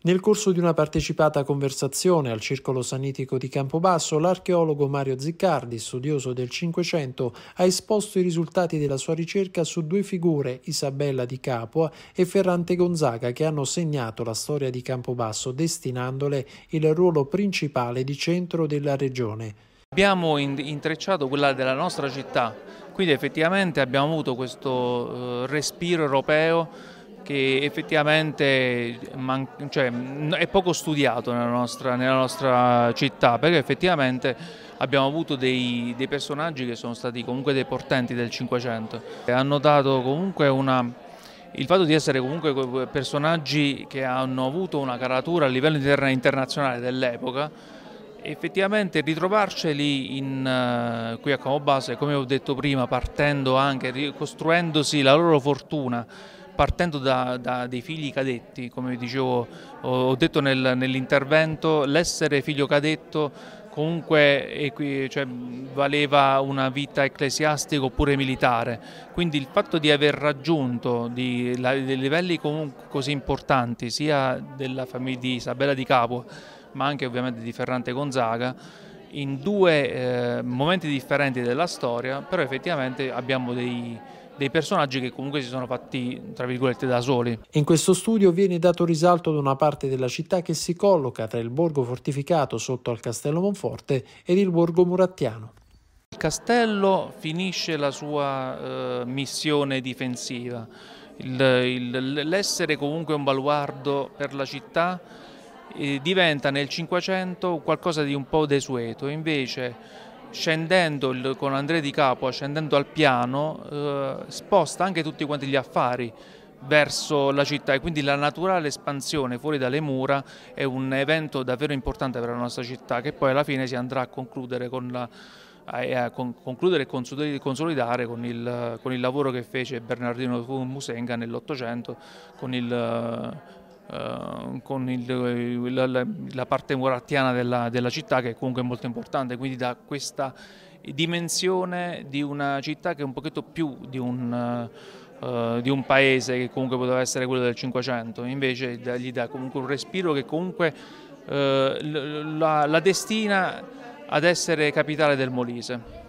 Nel corso di una partecipata conversazione al Circolo Sanitico di Campobasso, l'archeologo Mario Ziccardi, studioso del Cinquecento, ha esposto i risultati della sua ricerca su due figure, Isabella di Capua e Ferrante Gonzaga, che hanno segnato la storia di Campobasso, destinandole il ruolo principale di centro della regione. Abbiamo intrecciato quella della nostra città, quindi effettivamente abbiamo avuto questo eh, respiro europeo che effettivamente cioè, è poco studiato nella nostra, nella nostra, città perché effettivamente abbiamo avuto dei, dei, personaggi che sono stati comunque dei portenti del Cinquecento hanno dato comunque una, il fatto di essere comunque personaggi che hanno avuto una caratura a livello internazionale dell'epoca effettivamente ritrovarceli in, uh, qui a Camobase, come ho detto prima, partendo anche, ricostruendosi la loro fortuna partendo da, da dei figli cadetti, come dicevo, ho, detto nel, nell'intervento, l'essere figlio cadetto comunque cioè, valeva una vita ecclesiastica oppure militare, quindi il fatto di aver raggiunto di, la, dei livelli così importanti sia della famiglia di Isabella di Capua ma anche ovviamente di Ferrante Gonzaga in due eh, momenti differenti della storia, però effettivamente abbiamo dei dei personaggi che comunque si sono fatti, tra virgolette, da soli. In questo studio viene dato risalto ad una parte della città che si colloca tra il borgo fortificato sotto al castello Monforte ed il borgo murattiano. Il castello finisce la sua eh, missione difensiva, l'essere comunque un baluardo per la città eh, diventa nel Cinquecento qualcosa di un po' desueto, invece scendendo il, con Andrea Di Capua, scendendo al piano, eh, sposta anche tutti quanti gli affari verso la città e quindi la naturale espansione fuori dalle mura è un evento davvero importante per la nostra città che poi alla fine si andrà a concludere, con la, a concludere e consolidare con il, con il, lavoro che fece Bernardino Musenga nell'Ottocento con il Ehm, con il, la, la, parte morattiana della, della, città che è comunque molto importante, quindi da questa dimensione di una città che è un pochetto più di un, eh, di un paese che comunque poteva essere quello del Cinquecento, invece gli dà comunque un respiro che comunque eh, la, la destina ad essere capitale del Molise.